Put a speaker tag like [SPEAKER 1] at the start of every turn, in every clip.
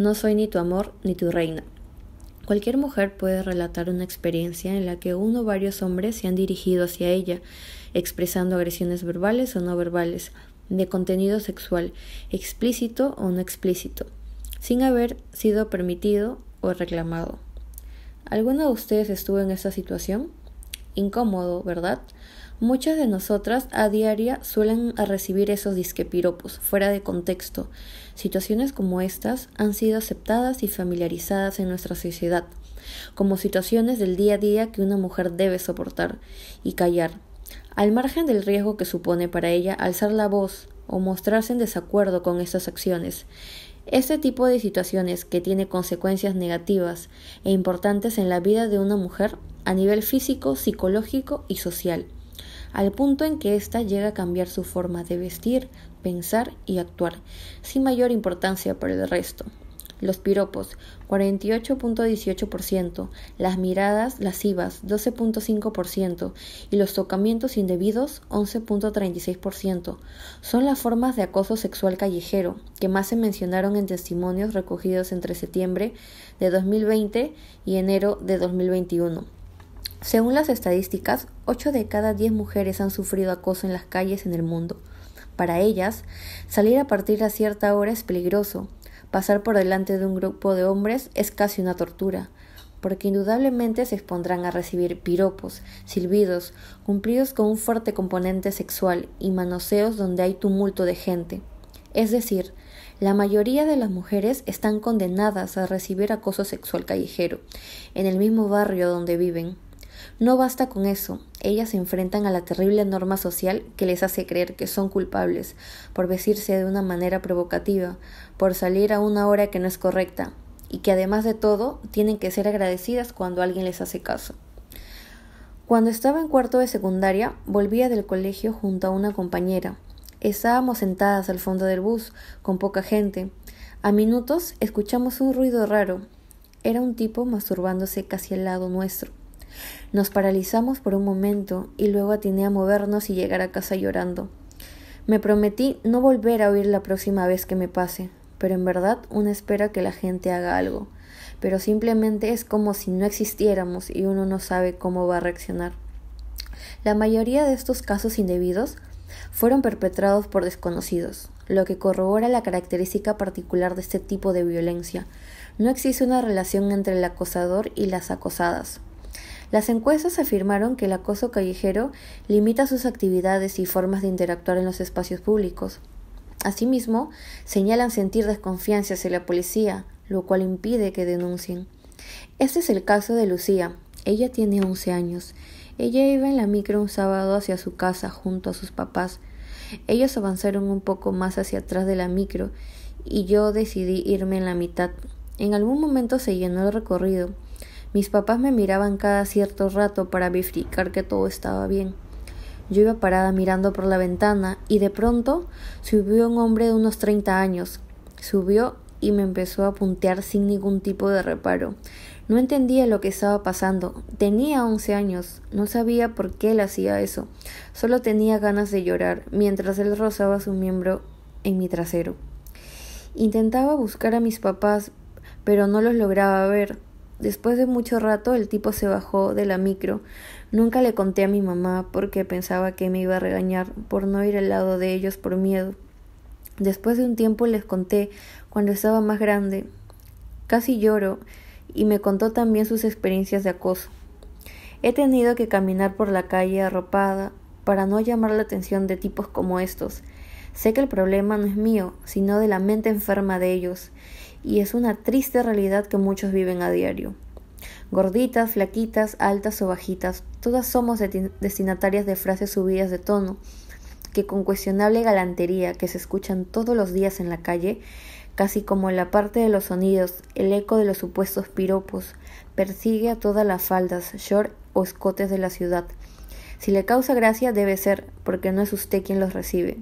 [SPEAKER 1] No soy ni tu amor ni tu reina. Cualquier mujer puede relatar una experiencia en la que uno o varios hombres se han dirigido hacia ella, expresando agresiones verbales o no verbales, de contenido sexual, explícito o no explícito, sin haber sido permitido o reclamado. ¿Alguno de ustedes estuvo en esta situación? Incómodo, ¿verdad? Muchas de nosotras a diaria suelen recibir esos disquepiropos fuera de contexto. Situaciones como estas han sido aceptadas y familiarizadas en nuestra sociedad, como situaciones del día a día que una mujer debe soportar y callar, al margen del riesgo que supone para ella alzar la voz o mostrarse en desacuerdo con estas acciones. Este tipo de situaciones que tiene consecuencias negativas e importantes en la vida de una mujer a nivel físico, psicológico y social al punto en que ésta llega a cambiar su forma de vestir, pensar y actuar, sin mayor importancia para el resto. Los piropos, 48.18%, las miradas lascivas, 12.5%, y los tocamientos indebidos, 11.36%, son las formas de acoso sexual callejero que más se mencionaron en testimonios recogidos entre septiembre de 2020 y enero de 2021 según las estadísticas, 8 de cada 10 mujeres han sufrido acoso en las calles en el mundo. Para ellas, salir a partir a cierta hora es peligroso. Pasar por delante de un grupo de hombres es casi una tortura, porque indudablemente se expondrán a recibir piropos, silbidos, cumplidos con un fuerte componente sexual y manoseos donde hay tumulto de gente. Es decir, la mayoría de las mujeres están condenadas a recibir acoso sexual callejero, en el mismo barrio donde viven. No basta con eso, ellas se enfrentan a la terrible norma social que les hace creer que son culpables por vestirse de una manera provocativa, por salir a una hora que no es correcta, y que además de todo tienen que ser agradecidas cuando alguien les hace caso. Cuando estaba en cuarto de secundaria, volvía del colegio junto a una compañera. Estábamos sentadas al fondo del bus, con poca gente. A minutos escuchamos un ruido raro. Era un tipo masturbándose casi al lado nuestro. Nos paralizamos por un momento y luego atiné a movernos y llegar a casa llorando. Me prometí no volver a oír la próxima vez que me pase, pero en verdad uno espera que la gente haga algo, pero simplemente es como si no existiéramos y uno no sabe cómo va a reaccionar. La mayoría de estos casos indebidos fueron perpetrados por desconocidos, lo que corrobora la característica particular de este tipo de violencia. No existe una relación entre el acosador y las acosadas, las encuestas afirmaron que el acoso callejero limita sus actividades y formas de interactuar en los espacios públicos. Asimismo, señalan sentir desconfianza hacia la policía, lo cual impide que denuncien. Este es el caso de Lucía. Ella tiene 11 años. Ella iba en la micro un sábado hacia su casa junto a sus papás. Ellos avanzaron un poco más hacia atrás de la micro y yo decidí irme en la mitad. En algún momento se llenó el recorrido mis papás me miraban cada cierto rato para verificar que todo estaba bien. Yo iba parada mirando por la ventana y de pronto subió un hombre de unos 30 años. Subió y me empezó a puntear sin ningún tipo de reparo. No entendía lo que estaba pasando. Tenía 11 años. No sabía por qué él hacía eso. Solo tenía ganas de llorar mientras él rozaba su miembro en mi trasero. Intentaba buscar a mis papás, pero no los lograba ver. Después de mucho rato el tipo se bajó de la micro. Nunca le conté a mi mamá porque pensaba que me iba a regañar por no ir al lado de ellos por miedo. Después de un tiempo les conté cuando estaba más grande. Casi lloro y me contó también sus experiencias de acoso. He tenido que caminar por la calle arropada para no llamar la atención de tipos como estos. Sé que el problema no es mío, sino de la mente enferma de ellos, y es una triste realidad que muchos viven a diario. Gorditas, flaquitas, altas o bajitas, todas somos destinatarias de frases subidas de tono, que con cuestionable galantería que se escuchan todos los días en la calle, casi como la parte de los sonidos, el eco de los supuestos piropos, persigue a todas las faldas, short o escotes de la ciudad. Si le causa gracia debe ser, porque no es usted quien los recibe.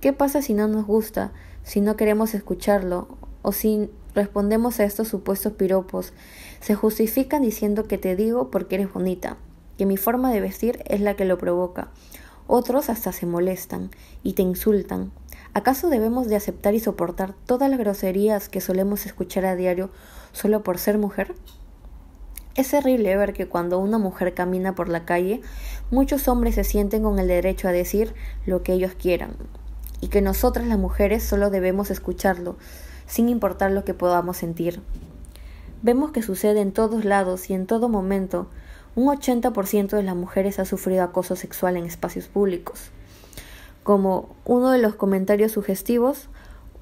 [SPEAKER 1] ¿Qué pasa si no nos gusta, si no queremos escucharlo o si respondemos a estos supuestos piropos, se justifican diciendo que te digo porque eres bonita, que mi forma de vestir es la que lo provoca. Otros hasta se molestan y te insultan. ¿Acaso debemos de aceptar y soportar todas las groserías que solemos escuchar a diario solo por ser mujer? Es terrible ver que cuando una mujer camina por la calle, muchos hombres se sienten con el derecho a decir lo que ellos quieran, y que nosotras las mujeres solo debemos escucharlo, sin importar lo que podamos sentir. Vemos que sucede en todos lados y en todo momento. Un 80% de las mujeres ha sufrido acoso sexual en espacios públicos. Como uno de los comentarios sugestivos,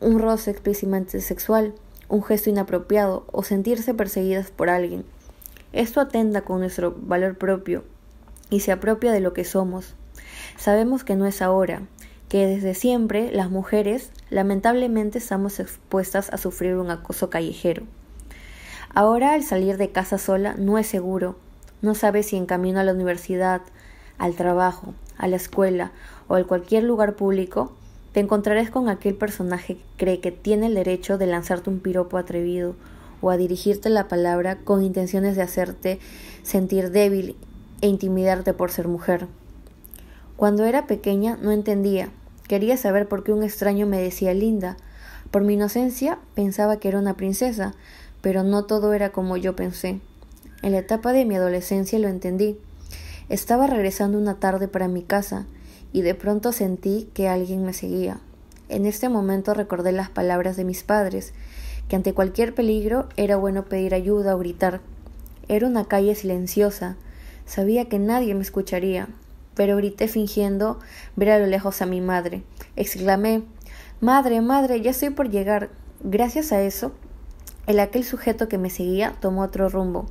[SPEAKER 1] un roce explícitamente sexual, un gesto inapropiado o sentirse perseguidas por alguien. Esto atenda con nuestro valor propio y se apropia de lo que somos. Sabemos que no es ahora, que desde siempre las mujeres lamentablemente estamos expuestas a sufrir un acoso callejero. Ahora al salir de casa sola no es seguro, no sabes si en camino a la universidad, al trabajo, a la escuela o a cualquier lugar público, te encontrarás con aquel personaje que cree que tiene el derecho de lanzarte un piropo atrevido o a dirigirte la palabra con intenciones de hacerte sentir débil e intimidarte por ser mujer. Cuando era pequeña no entendía, Quería saber por qué un extraño me decía linda. Por mi inocencia pensaba que era una princesa, pero no todo era como yo pensé. En la etapa de mi adolescencia lo entendí. Estaba regresando una tarde para mi casa y de pronto sentí que alguien me seguía. En este momento recordé las palabras de mis padres, que ante cualquier peligro era bueno pedir ayuda o gritar. Era una calle silenciosa. Sabía que nadie me escucharía, pero grité fingiendo ver a lo lejos a mi madre. Exclamé Madre, madre, ya estoy por llegar. Gracias a eso, el aquel sujeto que me seguía tomó otro rumbo.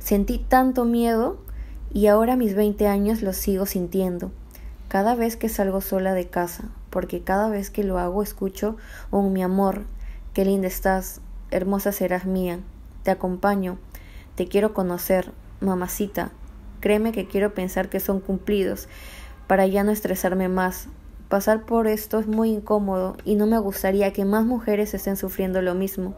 [SPEAKER 1] Sentí tanto miedo y ahora mis veinte años lo sigo sintiendo. Cada vez que salgo sola de casa, porque cada vez que lo hago escucho un mi amor, qué linda estás, hermosa serás mía, te acompaño, te quiero conocer, mamacita, Créeme que quiero pensar que son cumplidos para ya no estresarme más. Pasar por esto es muy incómodo y no me gustaría que más mujeres estén sufriendo lo mismo.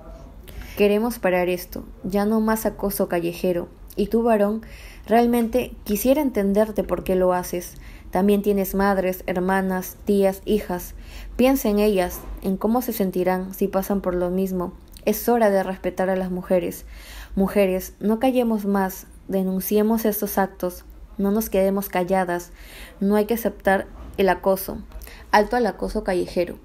[SPEAKER 1] Queremos parar esto, ya no más acoso callejero. Y tú, varón, realmente quisiera entenderte por qué lo haces. También tienes madres, hermanas, tías, hijas. Piensa en ellas, en cómo se sentirán si pasan por lo mismo. Es hora de respetar a las mujeres. Mujeres, no callemos más, denunciemos estos actos, no nos quedemos calladas, no hay que aceptar el acoso. Alto al acoso callejero.